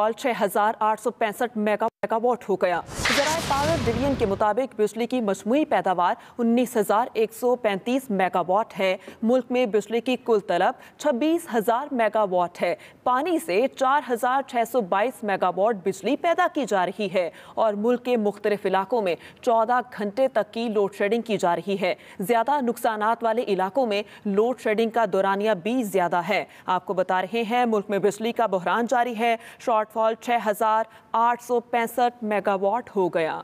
छः हजार आठ सौ पैंसठ मेगा मेगावाट हो गया जरा पावर डिवीजन के मुताबिक बिजली की मजमू पैदावार उन्नीस हजार एक सौ पैंतीस मेगावाट है मुल्क में बिजली की कुल तलब छब्बीस हजार मेगावाट है पानी से चार हजार छः सौ बाईस मेगावाट बिजली पैदा की जा रही है और मुल्क के मुख्तलिफ इलाकों में चौदह घंटे तक की लोड शेडिंग की जा रही है ज़्यादा नुकसान वाले इलाकों में लोड शेडिंग का दौरानिया भी ज़्यादा है आपको बता रहे हैं मुल्क में बिजली का बहरान जारी है शॉर्ट शॉर्टफॉल छः मेगावाट हो गया